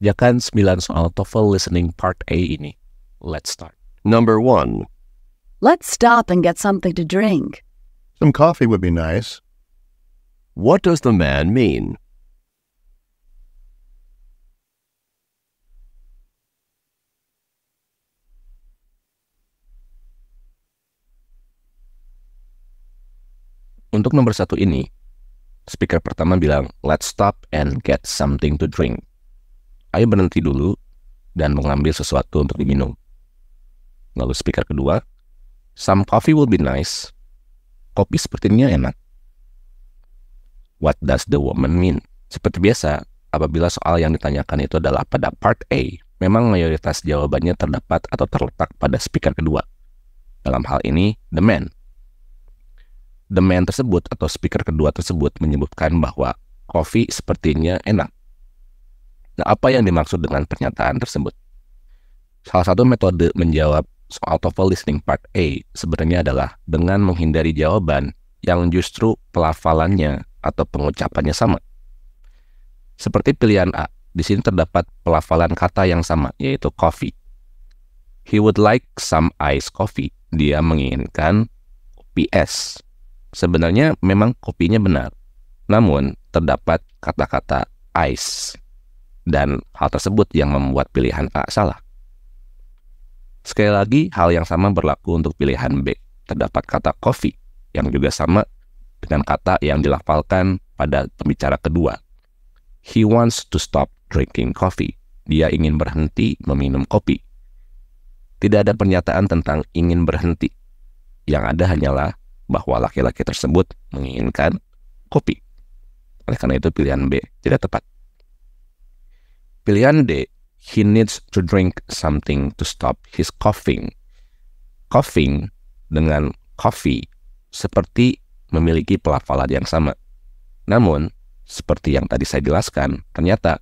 Bacakan 9 soal TOEFL Listening Part A ini. Let's start. Number 1. Let's stop and get something to drink. Some coffee would be nice. What does the man mean? Untuk nomor satu ini, speaker pertama bilang, let's stop and get something to drink. Ayo berhenti dulu dan mengambil sesuatu untuk diminum. Lalu speaker kedua, some coffee will be nice. Kopi sepertinya enak. What does the woman mean? Seperti biasa, apabila soal yang ditanyakan itu adalah pada part A, memang mayoritas jawabannya terdapat atau terletak pada speaker kedua. Dalam hal ini, the man. The man tersebut atau speaker kedua tersebut menyebutkan bahwa kopi sepertinya enak. Nah, apa yang dimaksud dengan pernyataan tersebut? Salah satu metode menjawab soal TOEFL listening part A sebenarnya adalah dengan menghindari jawaban yang justru pelafalannya atau pengucapannya sama. Seperti pilihan A, di sini terdapat pelafalan kata yang sama, yaitu coffee. He would like some ice coffee. Dia menginginkan kopi es. Sebenarnya memang kopinya benar, namun terdapat kata-kata ice dan hal tersebut yang membuat pilihan A salah. Sekali lagi, hal yang sama berlaku untuk pilihan B. Terdapat kata coffee yang juga sama dengan kata yang dilafalkan pada pembicara kedua. He wants to stop drinking coffee. Dia ingin berhenti meminum kopi. Tidak ada pernyataan tentang ingin berhenti. Yang ada hanyalah bahwa laki-laki tersebut menginginkan kopi. Oleh karena itu pilihan B tidak tepat. Pilihan D, he needs to drink something to stop his coughing. Coughing dengan coffee seperti memiliki pelafalan yang sama. Namun, seperti yang tadi saya jelaskan, ternyata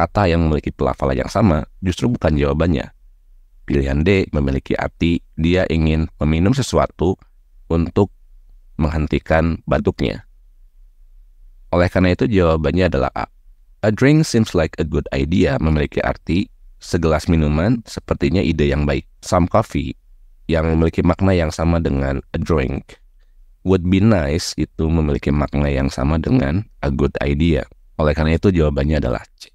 kata yang memiliki pelafalan yang sama justru bukan jawabannya. Pilihan D memiliki arti dia ingin meminum sesuatu untuk menghentikan batuknya. Oleh karena itu jawabannya adalah A. A drink seems like a good idea memiliki arti segelas minuman sepertinya ide yang baik. Some coffee yang memiliki makna yang sama dengan a drink. Would be nice itu memiliki makna yang sama dengan a good idea. Oleh karena itu jawabannya adalah C.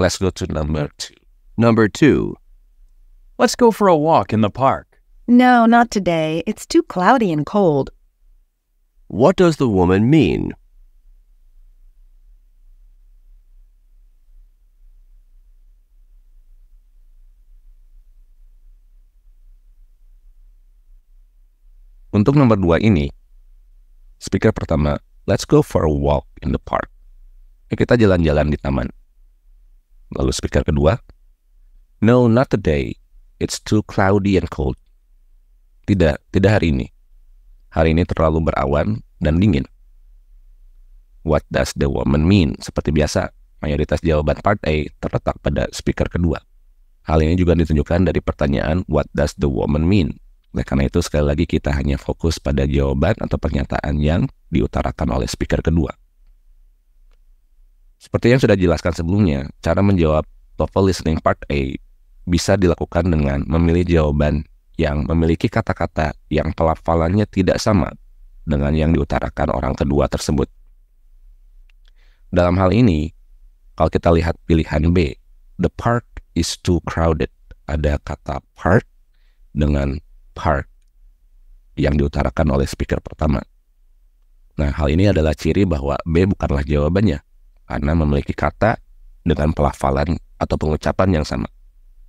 Let's go to number two. Number two. Let's go for a walk in the park. No, not today. It's too cloudy and cold. What does the woman mean? Untuk nomor dua ini, speaker pertama, let's go for a walk in the park. Kita jalan-jalan di taman. Lalu speaker kedua, no, not today. It's too cloudy and cold. Tidak, tidak hari ini. Hari ini terlalu berawan dan dingin. What does the woman mean? Seperti biasa, mayoritas jawaban part A terletak pada speaker kedua. Hal ini juga ditunjukkan dari pertanyaan what does the woman mean? Oleh karena itu, sekali lagi kita hanya fokus pada jawaban atau pernyataan yang diutarakan oleh speaker kedua. Seperti yang sudah dijelaskan sebelumnya, cara menjawab TOEFL Listening Part A bisa dilakukan dengan memilih jawaban yang memiliki kata-kata yang pelafalannya tidak sama dengan yang diutarakan orang kedua tersebut. Dalam hal ini, kalau kita lihat pilihan B, the park is too crowded. Ada kata park dengan park yang diutarakan oleh speaker pertama. Nah, hal ini adalah ciri bahwa B bukanlah jawabannya karena memiliki kata dengan pelafalan atau pengucapan yang sama.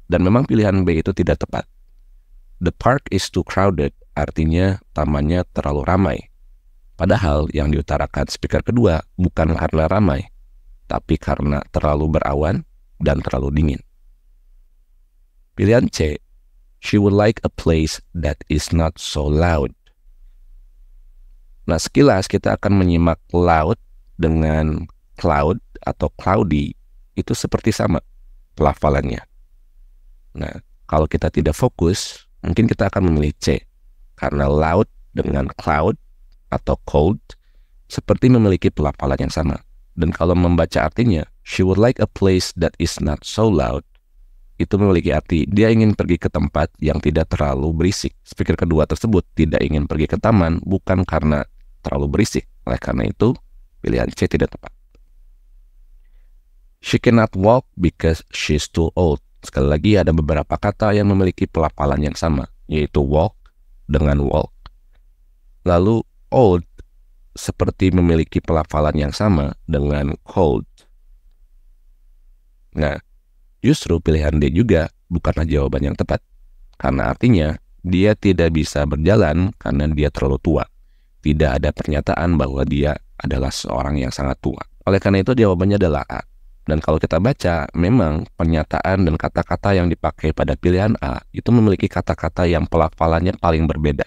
Dan memang pilihan B itu tidak tepat The park is too crowded, artinya tamannya terlalu ramai. Padahal yang diutarakan speaker kedua bukan karena ramai, tapi karena terlalu berawan dan terlalu dingin. Pilihan C, she would like a place that is not so loud. Nah, sekilas kita akan menyimak loud dengan cloud atau cloudy itu seperti sama pelafalannya. Nah, kalau kita tidak fokus, mungkin kita akan memilih C. Karena laut dengan cloud atau cold seperti memiliki pelafalan yang sama. Dan kalau membaca artinya, she would like a place that is not so loud, itu memiliki arti dia ingin pergi ke tempat yang tidak terlalu berisik. Speaker kedua tersebut tidak ingin pergi ke taman bukan karena terlalu berisik. Oleh karena itu, pilihan C tidak tepat. She cannot walk because she's too old. Sekali lagi ada beberapa kata yang memiliki pelafalan yang sama, yaitu walk dengan walk. Lalu old seperti memiliki pelafalan yang sama dengan cold. Nah, justru pilihan D juga bukanlah jawaban yang tepat. Karena artinya, dia tidak bisa berjalan karena dia terlalu tua. Tidak ada pernyataan bahwa dia adalah seorang yang sangat tua. Oleh karena itu, jawabannya adalah A. Dan kalau kita baca, memang pernyataan dan kata-kata yang dipakai pada pilihan A itu memiliki kata-kata yang pelafalannya paling berbeda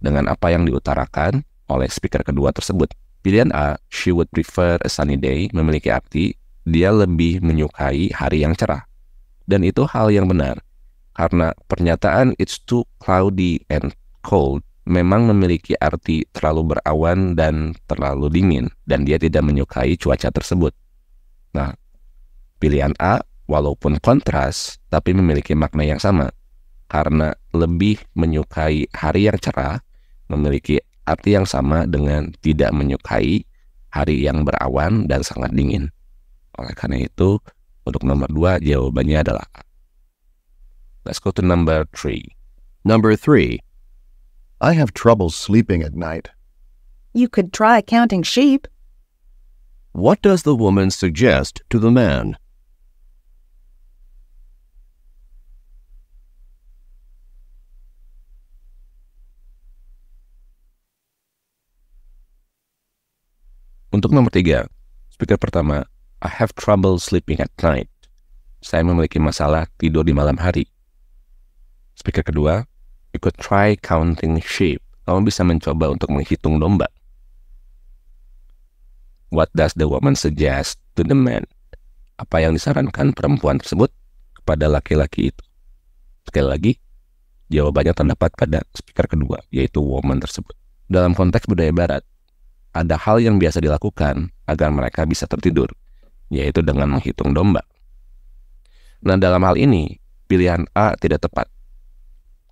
dengan apa yang diutarakan oleh speaker kedua tersebut. Pilihan A, she would prefer a sunny day, memiliki arti dia lebih menyukai hari yang cerah. Dan itu hal yang benar, karena pernyataan it's too cloudy and cold memang memiliki arti terlalu berawan dan terlalu dingin, dan dia tidak menyukai cuaca tersebut. Nah, Pilihan A, walaupun kontras, tapi memiliki makna yang sama, karena lebih menyukai hari yang cerah, memiliki arti yang sama dengan tidak menyukai hari yang berawan dan sangat dingin. Oleh karena itu, untuk nomor dua jawabannya adalah A. Let's go to number three. Number three. I have trouble sleeping at night. You could try counting sheep. What does the woman suggest to the man? Untuk nomor tiga, speaker pertama, I have trouble sleeping at night. Saya memiliki masalah tidur di malam hari. Speaker kedua, you could try counting sheep. Kamu bisa mencoba untuk menghitung domba. What does the woman suggest to the man? Apa yang disarankan perempuan tersebut kepada laki-laki itu? Sekali lagi, jawabannya terdapat pada speaker kedua, yaitu woman tersebut. Dalam konteks budaya barat, ada hal yang biasa dilakukan agar mereka bisa tertidur, yaitu dengan menghitung domba. Nah, dalam hal ini, pilihan A tidak tepat.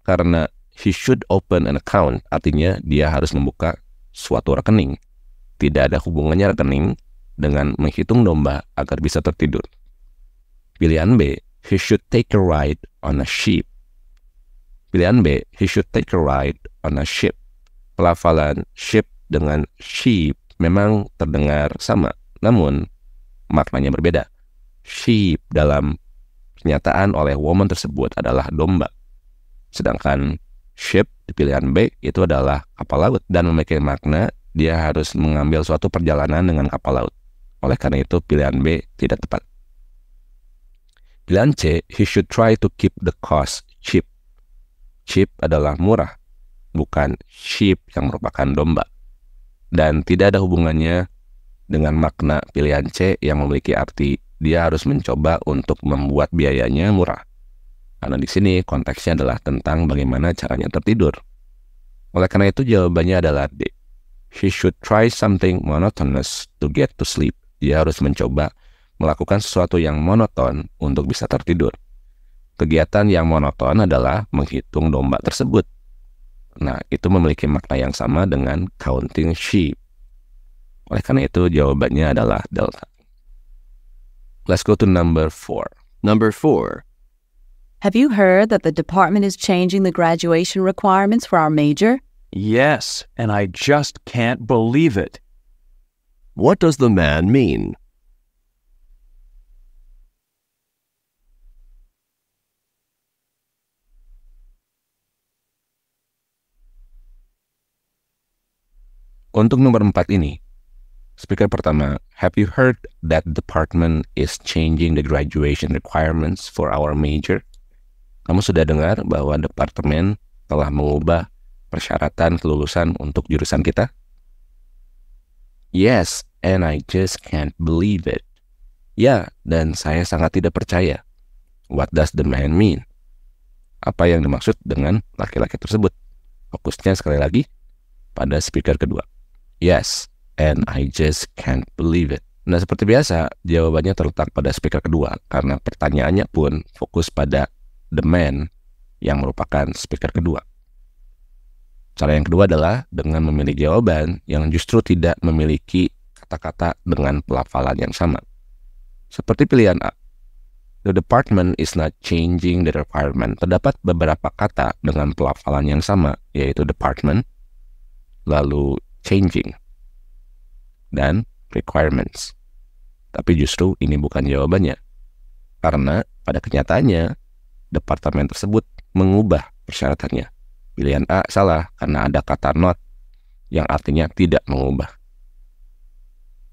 Karena he should open an account, artinya dia harus membuka suatu rekening. Tidak ada hubungannya rekening dengan menghitung domba agar bisa tertidur. Pilihan B, he should take a ride on a ship. Pilihan B, he should take a ride on a ship. Pelafalan ship dengan sheep memang terdengar sama, namun maknanya berbeda. Sheep dalam pernyataan oleh woman tersebut adalah domba. Sedangkan sheep di pilihan B itu adalah kapal laut dan memiliki makna dia harus mengambil suatu perjalanan dengan kapal laut. Oleh karena itu pilihan B tidak tepat. Pilihan C, he should try to keep the cost cheap. Cheap adalah murah, bukan sheep yang merupakan domba dan tidak ada hubungannya dengan makna pilihan C yang memiliki arti dia harus mencoba untuk membuat biayanya murah. Karena di sini konteksnya adalah tentang bagaimana caranya tertidur. Oleh karena itu jawabannya adalah D. She should try something monotonous to get to sleep. Dia harus mencoba melakukan sesuatu yang monoton untuk bisa tertidur. Kegiatan yang monoton adalah menghitung domba tersebut Nah, itu memiliki makna yang sama dengan counting sheep. Oleh karena itu, jawabannya adalah delta. Let's go to number four. Number four. Have you heard that the department is changing the graduation requirements for our major? Yes, and I just can't believe it. What does the man mean? Untuk nomor empat ini, speaker pertama, have you heard that department is changing the graduation requirements for our major? Kamu sudah dengar bahwa departemen telah mengubah persyaratan kelulusan untuk jurusan kita? Yes, and I just can't believe it. Ya, dan saya sangat tidak percaya. What does the man mean? Apa yang dimaksud dengan laki-laki tersebut? Fokusnya sekali lagi pada speaker kedua. Yes, and I just can't believe it. Nah, seperti biasa, jawabannya terletak pada speaker kedua karena pertanyaannya pun fokus pada the man yang merupakan speaker kedua. Cara yang kedua adalah dengan memilih jawaban yang justru tidak memiliki kata-kata dengan pelafalan yang sama. Seperti pilihan A. The department is not changing the requirement. Terdapat beberapa kata dengan pelafalan yang sama, yaitu department, lalu changing dan requirements. Tapi justru ini bukan jawabannya. Karena pada kenyataannya, departemen tersebut mengubah persyaratannya. Pilihan A salah karena ada kata not yang artinya tidak mengubah.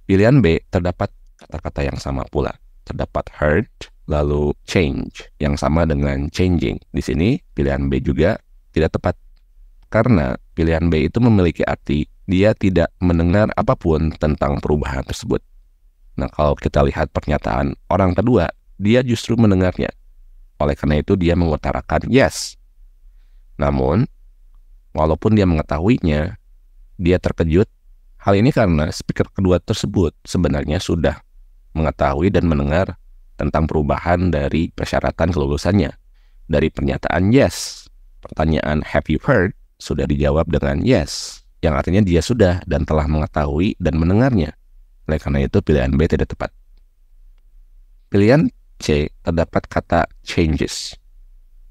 Pilihan B terdapat kata-kata yang sama pula. Terdapat hurt, lalu change, yang sama dengan changing. Di sini pilihan B juga tidak tepat. Karena pilihan B itu memiliki arti dia tidak mendengar apapun tentang perubahan tersebut. Nah, kalau kita lihat pernyataan orang kedua, dia justru mendengarnya. Oleh karena itu, dia mengutarakan yes. Namun, walaupun dia mengetahuinya, dia terkejut. Hal ini karena speaker kedua tersebut sebenarnya sudah mengetahui dan mendengar tentang perubahan dari persyaratan kelulusannya. Dari pernyataan yes, pertanyaan have you heard sudah dijawab dengan yes yang artinya dia sudah dan telah mengetahui dan mendengarnya. Oleh karena itu pilihan B tidak tepat. Pilihan C terdapat kata changes.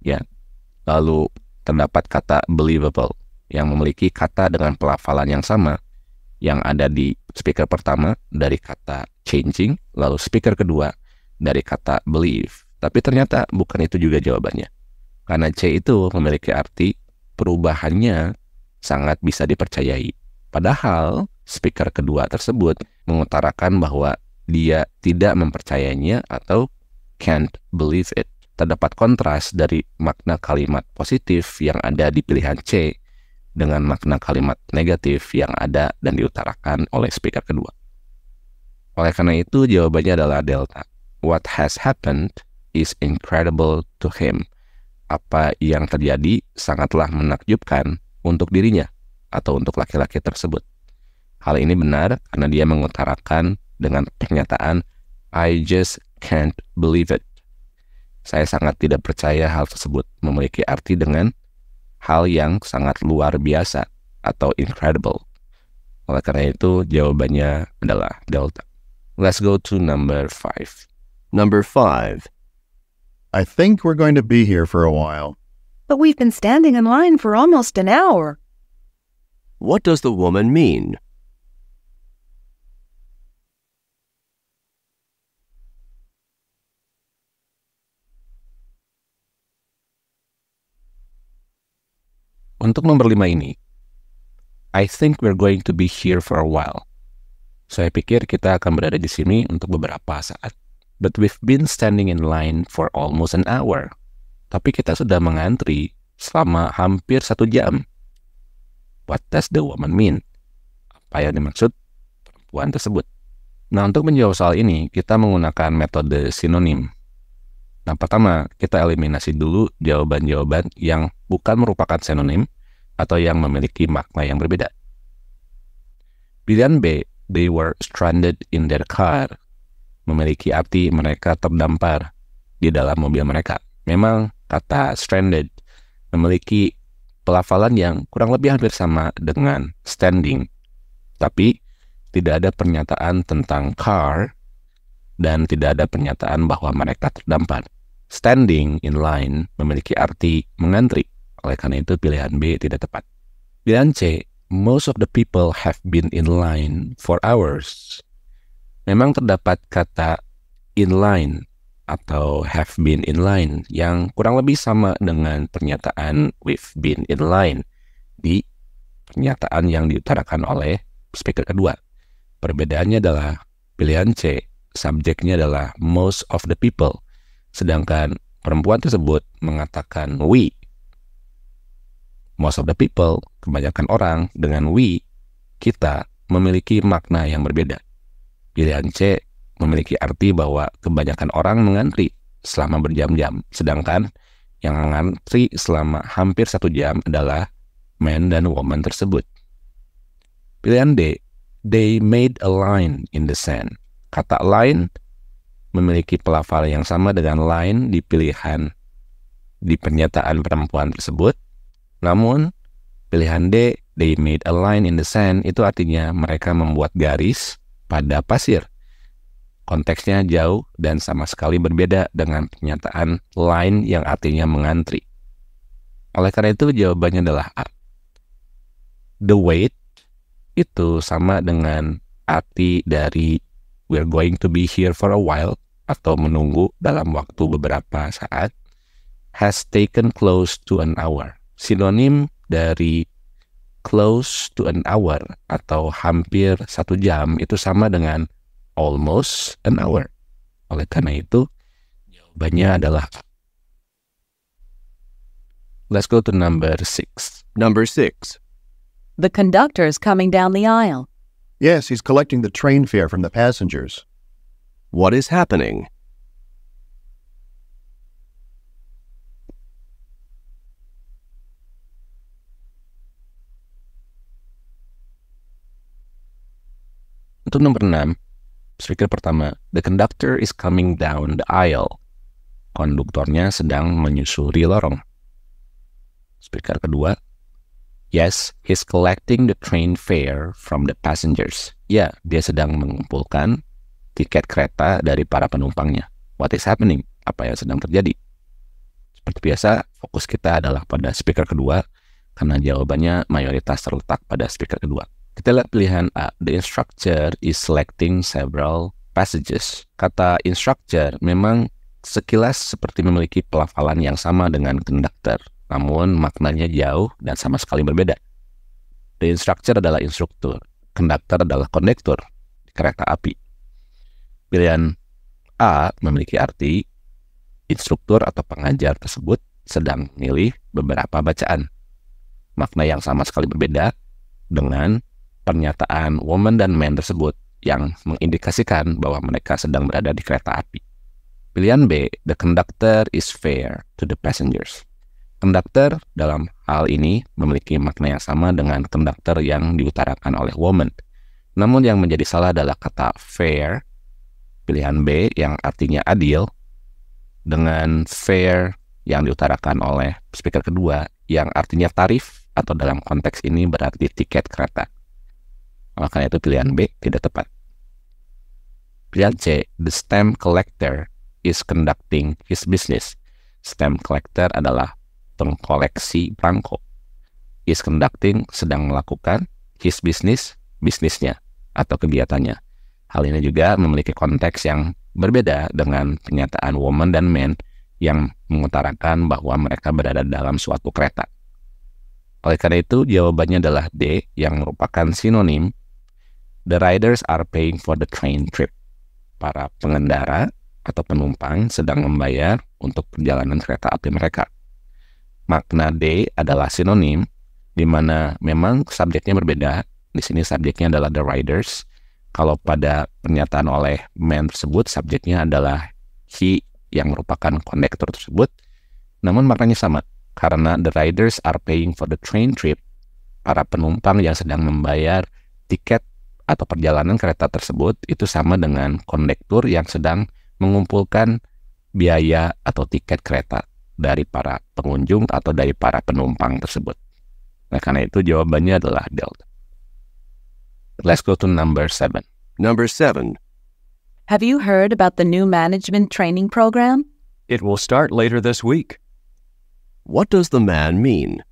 Ya. Lalu terdapat kata believable yang memiliki kata dengan pelafalan yang sama yang ada di speaker pertama dari kata changing, lalu speaker kedua dari kata believe. Tapi ternyata bukan itu juga jawabannya. Karena C itu memiliki arti perubahannya sangat bisa dipercayai. Padahal speaker kedua tersebut mengutarakan bahwa dia tidak mempercayainya atau can't believe it. Terdapat kontras dari makna kalimat positif yang ada di pilihan C dengan makna kalimat negatif yang ada dan diutarakan oleh speaker kedua. Oleh karena itu, jawabannya adalah delta. What has happened is incredible to him. Apa yang terjadi sangatlah menakjubkan untuk dirinya atau untuk laki-laki tersebut. Hal ini benar karena dia mengutarakan dengan pernyataan I just can't believe it. Saya sangat tidak percaya hal tersebut memiliki arti dengan hal yang sangat luar biasa atau incredible. Oleh karena itu, jawabannya adalah delta. Let's go to number five. Number five. I think we're going to be here for a while. But we've been standing in line for almost an hour. What does the woman mean? Untuk nomor lima ini, I think we're going to be here for a while. Saya pikir kita akan berada di sini untuk beberapa saat. But we've been standing in line for almost an hour. Tapi kita sudah mengantri selama hampir satu jam. What does the woman mean? Apa yang dimaksud perempuan tersebut? Nah, untuk menjawab soal ini, kita menggunakan metode sinonim. Nah, pertama, kita eliminasi dulu jawaban-jawaban yang bukan merupakan sinonim atau yang memiliki makna yang berbeda. Pilihan B, they were stranded in their car, memiliki arti mereka terdampar di dalam mobil mereka memang kata stranded memiliki pelafalan yang kurang lebih hampir sama dengan standing. Tapi tidak ada pernyataan tentang car dan tidak ada pernyataan bahwa mereka terdampar. Standing in line memiliki arti mengantri. Oleh karena itu pilihan B tidak tepat. Pilihan C, most of the people have been in line for hours. Memang terdapat kata in line atau have been in line yang kurang lebih sama dengan pernyataan we've been in line di pernyataan yang diutarakan oleh speaker kedua. Perbedaannya adalah pilihan C, subjeknya adalah most of the people, sedangkan perempuan tersebut mengatakan we. Most of the people, kebanyakan orang, dengan we, kita memiliki makna yang berbeda. Pilihan C memiliki arti bahwa kebanyakan orang mengantri selama berjam-jam, sedangkan yang mengantri selama hampir satu jam adalah man dan woman tersebut. Pilihan D, they made a line in the sand. Kata line memiliki pelafal yang sama dengan line di pilihan di pernyataan perempuan tersebut. Namun, pilihan D, they made a line in the sand, itu artinya mereka membuat garis pada pasir konteksnya jauh dan sama sekali berbeda dengan pernyataan lain yang artinya mengantri. Oleh karena itu jawabannya adalah A. The wait itu sama dengan arti dari we're going to be here for a while atau menunggu dalam waktu beberapa saat has taken close to an hour. Sinonim dari close to an hour atau hampir satu jam itu sama dengan almost an hour. Oleh karena itu, jawabannya adalah Let's go to number six. Number six. The conductor is coming down the aisle. Yes, he's collecting the train fare from the passengers. What is happening? Untuk nomor enam. speaker pertama, the conductor is coming down the aisle. Konduktornya sedang menyusuri lorong. Speaker kedua, yes, he's collecting the train fare from the passengers. Ya, yeah, dia sedang mengumpulkan tiket kereta dari para penumpangnya. What is happening? Apa yang sedang terjadi? Seperti biasa, fokus kita adalah pada speaker kedua karena jawabannya mayoritas terletak pada speaker kedua. Kita lihat pilihan A. The instructor is selecting several passages. Kata instructor memang sekilas seperti memiliki pelafalan yang sama dengan conductor, namun maknanya jauh dan sama sekali berbeda. The instructor adalah instruktur, conductor adalah konektor di kereta api. Pilihan A memiliki arti instruktur atau pengajar tersebut sedang memilih beberapa bacaan. Makna yang sama sekali berbeda dengan pernyataan woman dan man tersebut yang mengindikasikan bahwa mereka sedang berada di kereta api. Pilihan B, the conductor is fair to the passengers. Konduktor dalam hal ini memiliki makna yang sama dengan konduktor yang diutarakan oleh woman. Namun yang menjadi salah adalah kata fair, pilihan B yang artinya adil, dengan fair yang diutarakan oleh speaker kedua yang artinya tarif atau dalam konteks ini berarti tiket kereta. Maka itu pilihan B tidak tepat. Pilihan C, the stamp collector is conducting his business. Stamp collector adalah pengkoleksi perangko. Is conducting sedang melakukan his business, bisnisnya atau kegiatannya. Hal ini juga memiliki konteks yang berbeda dengan pernyataan woman dan man yang mengutarakan bahwa mereka berada dalam suatu kereta. Oleh karena itu, jawabannya adalah D yang merupakan sinonim The riders are paying for the train trip. Para pengendara atau penumpang sedang membayar untuk perjalanan kereta api mereka. Makna D adalah sinonim, di mana memang subjeknya berbeda. Di sini subjeknya adalah the riders. Kalau pada pernyataan oleh man tersebut, subjeknya adalah he yang merupakan konektor tersebut. Namun maknanya sama, karena the riders are paying for the train trip, para penumpang yang sedang membayar tiket atau perjalanan kereta tersebut itu sama dengan kondektur yang sedang mengumpulkan biaya atau tiket kereta dari para pengunjung atau dari para penumpang tersebut. Nah, karena itu jawabannya adalah delta. Let's go to number seven. Number seven. Have you heard about the new management training program? It will start later this week. What does the man mean?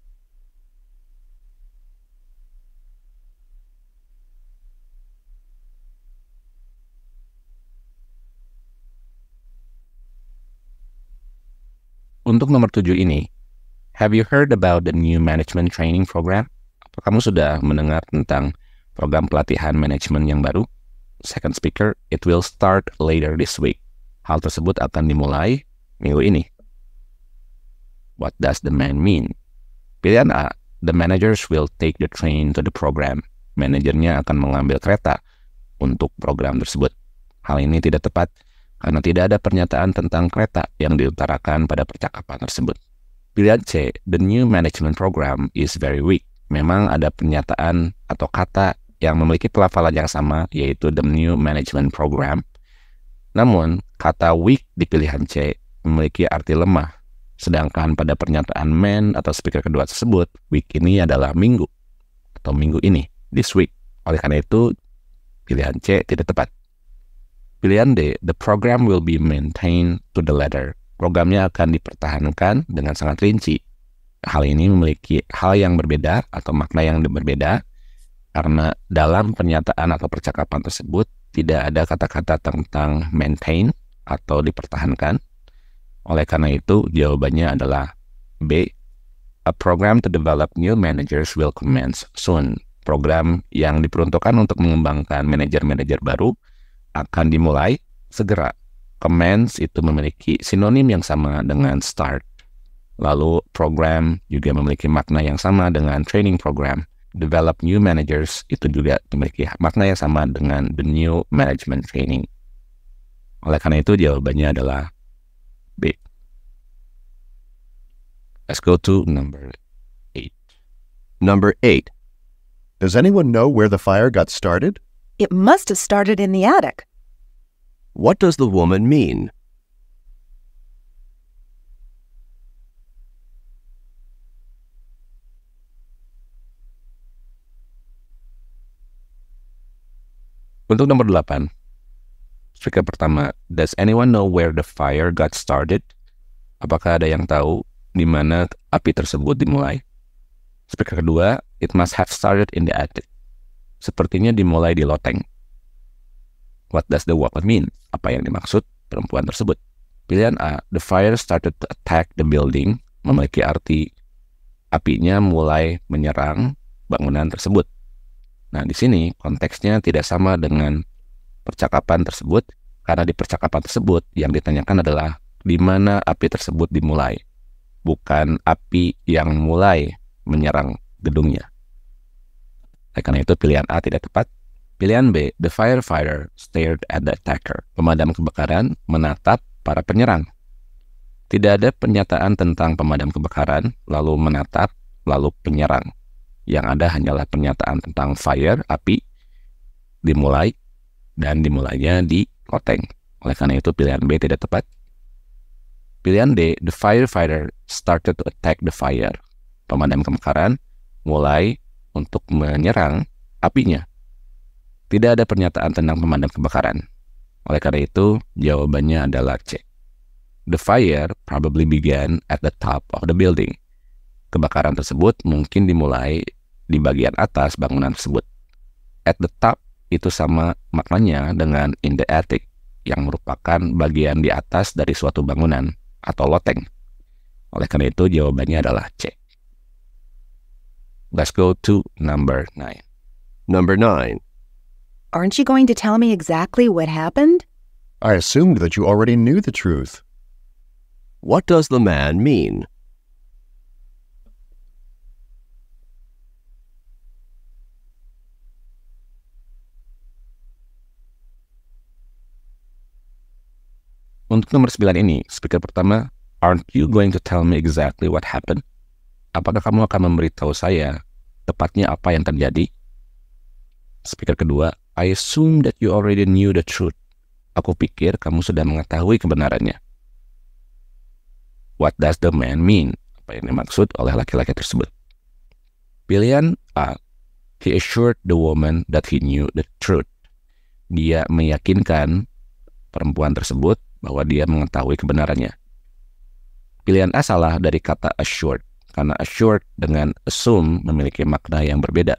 untuk nomor tujuh ini, have you heard about the new management training program? Apa kamu sudah mendengar tentang program pelatihan manajemen yang baru? Second speaker, it will start later this week. Hal tersebut akan dimulai minggu ini. What does the man mean? Pilihan A, the managers will take the train to the program. Manajernya akan mengambil kereta untuk program tersebut. Hal ini tidak tepat karena tidak ada pernyataan tentang kereta yang diutarakan pada percakapan tersebut. Pilihan C, the new management program is very weak. Memang ada pernyataan atau kata yang memiliki pelafalan yang sama, yaitu the new management program. Namun, kata weak di pilihan C memiliki arti lemah. Sedangkan pada pernyataan man atau speaker kedua tersebut, week ini adalah minggu atau minggu ini, this week. Oleh karena itu, pilihan C tidak tepat. Pilihan D, the program will be maintained to the letter. Programnya akan dipertahankan dengan sangat rinci. Hal ini memiliki hal yang berbeda atau makna yang berbeda karena dalam pernyataan atau percakapan tersebut tidak ada kata-kata tentang maintain atau dipertahankan. Oleh karena itu, jawabannya adalah B. A program to develop new managers will commence soon. Program yang diperuntukkan untuk mengembangkan manajer-manajer baru akan dimulai segera. Commence itu memiliki sinonim yang sama dengan start. Lalu program juga memiliki makna yang sama dengan training program. Develop new managers itu juga memiliki makna yang sama dengan the new management training. Oleh karena itu jawabannya adalah B. Let's go to number eight. Number eight. Does anyone know where the fire got started? It must have started in the attic. What does the woman mean? Untuk nomor 8. Speaker pertama, does anyone know where the fire got started? Apakah ada yang tahu di mana api tersebut dimulai? Speaker kedua, it must have started in the attic. sepertinya dimulai di loteng. What does the woman mean? Apa yang dimaksud perempuan tersebut? Pilihan A, the fire started to attack the building, memiliki arti apinya mulai menyerang bangunan tersebut. Nah, di sini konteksnya tidak sama dengan percakapan tersebut, karena di percakapan tersebut yang ditanyakan adalah di mana api tersebut dimulai, bukan api yang mulai menyerang gedungnya. Oleh karena itu pilihan A tidak tepat. Pilihan B, the firefighter stared at the attacker. Pemadam kebakaran menatap para penyerang. Tidak ada pernyataan tentang pemadam kebakaran, lalu menatap, lalu penyerang. Yang ada hanyalah pernyataan tentang fire, api, dimulai, dan dimulainya di loteng. Oleh karena itu pilihan B tidak tepat. Pilihan D, the firefighter started to attack the fire. Pemadam kebakaran mulai untuk menyerang apinya. Tidak ada pernyataan tentang pemadam kebakaran. Oleh karena itu, jawabannya adalah C. The fire probably began at the top of the building. Kebakaran tersebut mungkin dimulai di bagian atas bangunan tersebut. At the top itu sama maknanya dengan in the attic, yang merupakan bagian di atas dari suatu bangunan atau loteng. Oleh karena itu, jawabannya adalah C. Let's go to number nine. Number nine. Aren't you going to tell me exactly what happened? I assumed that you already knew the truth. What does the man mean? Untuk nomor 9 ini, speaker pertama, aren't you going to tell me exactly what happened? apakah kamu akan memberitahu saya tepatnya apa yang terjadi? Speaker kedua, I assume that you already knew the truth. Aku pikir kamu sudah mengetahui kebenarannya. What does the man mean? Apa yang dimaksud oleh laki-laki tersebut? Pilihan A. He assured the woman that he knew the truth. Dia meyakinkan perempuan tersebut bahwa dia mengetahui kebenarannya. Pilihan A salah dari kata assured karena assured dengan assume memiliki makna yang berbeda.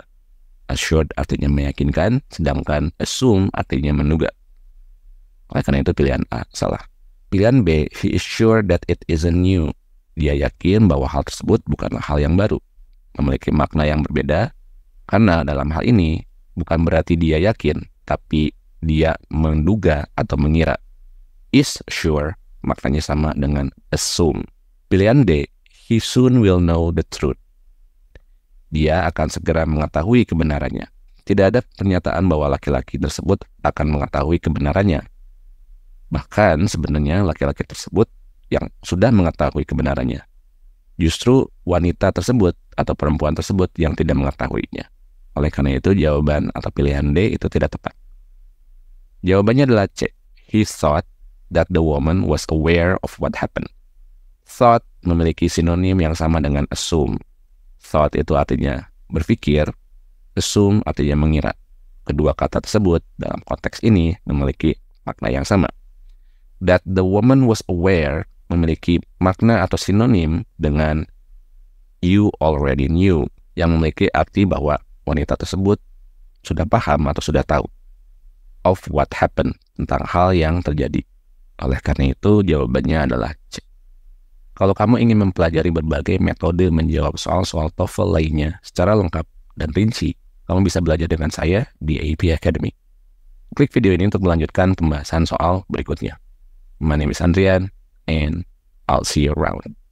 Assured artinya meyakinkan, sedangkan assume artinya menduga. Oleh karena itu pilihan A salah. Pilihan B, he is sure that it isn't new. Dia yakin bahwa hal tersebut bukanlah hal yang baru. Memiliki makna yang berbeda, karena dalam hal ini bukan berarti dia yakin, tapi dia menduga atau mengira. Is sure maknanya sama dengan assume. Pilihan D, he soon will know the truth. Dia akan segera mengetahui kebenarannya. Tidak ada pernyataan bahwa laki-laki tersebut akan mengetahui kebenarannya. Bahkan sebenarnya laki-laki tersebut yang sudah mengetahui kebenarannya. Justru wanita tersebut atau perempuan tersebut yang tidak mengetahuinya. Oleh karena itu jawaban atau pilihan D itu tidak tepat. Jawabannya adalah C. He thought that the woman was aware of what happened. Thought memiliki sinonim yang sama dengan assume. Thought itu artinya berpikir, assume artinya mengira. Kedua kata tersebut dalam konteks ini memiliki makna yang sama. That the woman was aware memiliki makna atau sinonim dengan you already knew yang memiliki arti bahwa wanita tersebut sudah paham atau sudah tahu of what happened tentang hal yang terjadi. Oleh karena itu jawabannya adalah C. Kalau kamu ingin mempelajari berbagai metode menjawab soal-soal TOEFL lainnya secara lengkap dan rinci, kamu bisa belajar dengan saya di AP Academy. Klik video ini untuk melanjutkan pembahasan soal berikutnya. My name is Andrian, and I'll see you around.